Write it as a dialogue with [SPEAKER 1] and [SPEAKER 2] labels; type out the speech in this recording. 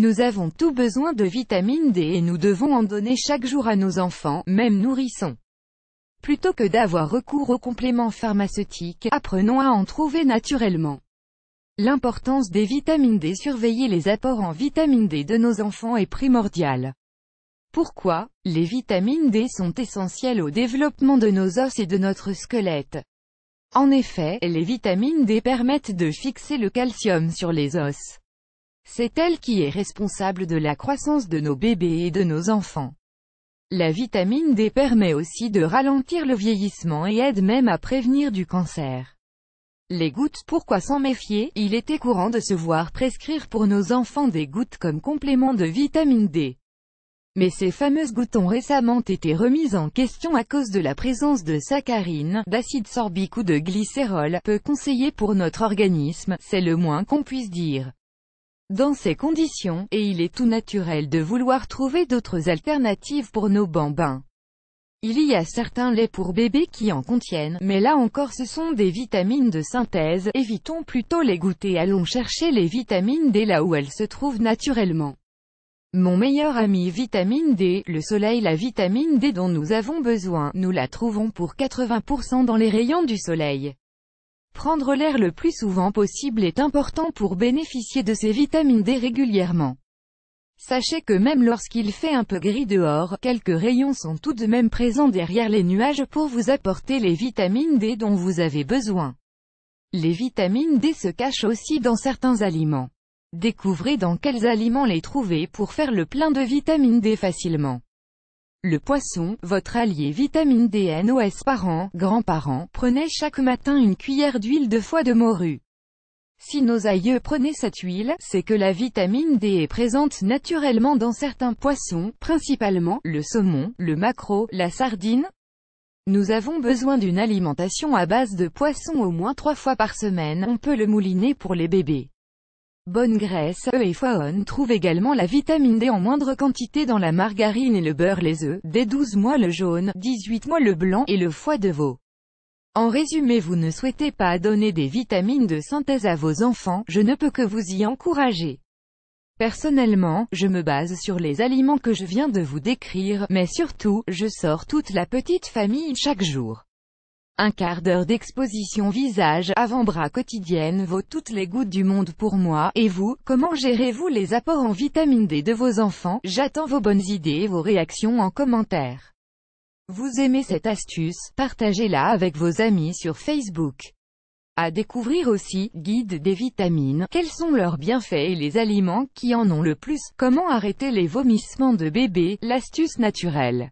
[SPEAKER 1] Nous avons tout besoin de vitamine D et nous devons en donner chaque jour à nos enfants, même nourrissons. Plutôt que d'avoir recours aux compléments pharmaceutiques, apprenons à en trouver naturellement. L'importance des vitamines D Surveiller les apports en vitamine D de nos enfants est primordiale. Pourquoi Les vitamines D sont essentielles au développement de nos os et de notre squelette. En effet, les vitamines D permettent de fixer le calcium sur les os. C'est elle qui est responsable de la croissance de nos bébés et de nos enfants. La vitamine D permet aussi de ralentir le vieillissement et aide même à prévenir du cancer. Les gouttes, pourquoi s'en méfier Il était courant de se voir prescrire pour nos enfants des gouttes comme complément de vitamine D. Mais ces fameuses gouttes ont récemment été remises en question à cause de la présence de saccharine, d'acide sorbique ou de glycérol, peu conseillé pour notre organisme, c'est le moins qu'on puisse dire. Dans ces conditions, et il est tout naturel de vouloir trouver d'autres alternatives pour nos bambins. Il y a certains laits pour bébés qui en contiennent, mais là encore ce sont des vitamines de synthèse, évitons plutôt les goûter allons chercher les vitamines D là où elles se trouvent naturellement. Mon meilleur ami vitamine D, le soleil la vitamine D dont nous avons besoin, nous la trouvons pour 80% dans les rayons du soleil. Prendre l'air le plus souvent possible est important pour bénéficier de ces vitamines D régulièrement. Sachez que même lorsqu'il fait un peu gris dehors, quelques rayons sont tout de même présents derrière les nuages pour vous apporter les vitamines D dont vous avez besoin. Les vitamines D se cachent aussi dans certains aliments. Découvrez dans quels aliments les trouver pour faire le plein de vitamines D facilement. Le poisson, votre allié vitamine D NOS parents, grands-parents, prenait chaque matin une cuillère d'huile de foie de morue. Si nos aïeux prenaient cette huile, c'est que la vitamine D est présente naturellement dans certains poissons, principalement, le saumon, le maquereau, la sardine. Nous avons besoin d'une alimentation à base de poisson au moins trois fois par semaine, on peut le mouliner pour les bébés. Bonne graisse E et on trouve également la vitamine D en moindre quantité dans la margarine et le beurre les œufs, dès 12 mois le jaune, 18 mois le blanc, et le foie de veau. En résumé vous ne souhaitez pas donner des vitamines de synthèse à vos enfants, je ne peux que vous y encourager. Personnellement, je me base sur les aliments que je viens de vous décrire, mais surtout, je sors toute la petite famille chaque jour. Un quart d'heure d'exposition visage, avant-bras quotidienne vaut toutes les gouttes du monde pour moi, et vous, comment gérez-vous les apports en vitamine D de vos enfants J'attends vos bonnes idées et vos réactions en commentaire. Vous aimez cette astuce, partagez-la avec vos amis sur Facebook. À découvrir aussi, guide des vitamines, quels sont leurs bienfaits et les aliments qui en ont le plus, comment arrêter les vomissements de bébé, l'astuce naturelle.